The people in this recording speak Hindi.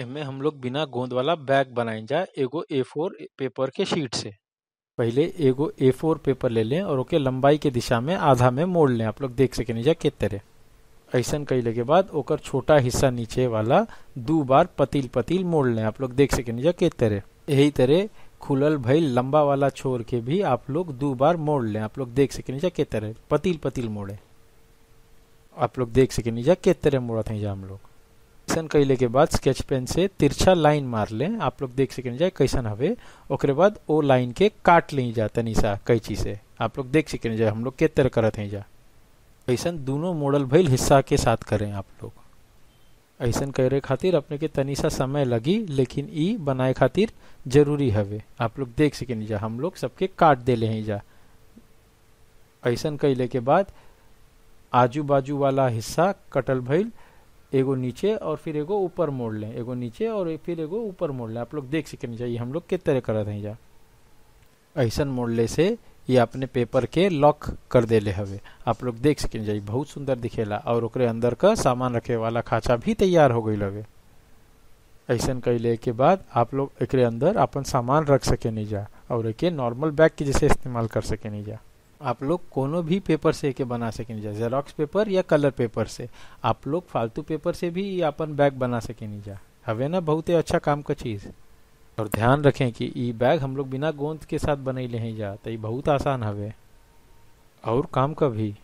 एमे हम लोग बिना गोंद वाला बैग बनाए जाए एगो ए फोर पेपर के शीट से पहले एगो ए फोर पेपर ले लें और ओके लंबाई के दिशा में आधा में मोड़ लें आप लोग देख सके जा के तरह ऐसा कैले के बाद ओकर छोटा हिस्सा नीचे वाला दो बार पतील पतील मोड़ लें आप लोग देख सके जा के तरह यही तरह खुलल भई लंबा वाला छोर के भी आप लोग दो बार मोड़ लें आप लोग देख सके जा के तरह पतील पतील मोड़े आप लोग देख सके नहीं के तरह मोड़ा था हम लोग एक्शन कैले के बाद स्केच पेन से तिरछा लाइन मार लें आप लोग देख सकें जाए कैसन हवे ओकरे बाद वो लाइन के काट ली जा तनिसा कैची से आप लोग देख सकें जाए हम लोग के तरह करत हैं जा ऐसा दोनों मॉडल भैल हिस्सा के साथ करें आप लोग ऐसा करे खातिर अपने के तनिसा समय लगी लेकिन ई बनाए खातिर जरूरी हवे आप लोग देख सकें जा हम लोग सबके काट दे ले जा ऐसा कैले के बाद आजू बाजू वाला हिस्सा कटल भैल एगो नीचे और फिर एगो ऊपर मोड़ लें एगो नीचे और फिर एगो ऊपर मोड़ लें आप लोग देख सकनी चाहिए हम लोग कित तरह करत हैं जा ऐसा मोड़ले से ये अपने पेपर के लॉक कर ले हवे आप लोग देख सकनी चाहिए बहुत सुंदर दिखेला और ओकरे अंदर का सामान रखे वाला खाचा भी तैयार हो गई लगे ऐसा कैले के बाद आप लोग एक अंदर अपन सामान रख सके नहीं जा और एक नॉर्मल बैग के जैसे इस्तेमाल कर सके नहीं जा आप लोग कोनो भी पेपर से के बना सकें जा जेरोक्स पेपर या कलर पेपर से आप लोग फालतू पेपर से भी अपन बैग बना नहीं जा हवे ना बहुत ही अच्छा काम का चीज़ और ध्यान रखें कि ये बैग हम लोग बिना गोंद के साथ बनैले ले जा तो ये बहुत आसान हवे और काम का भी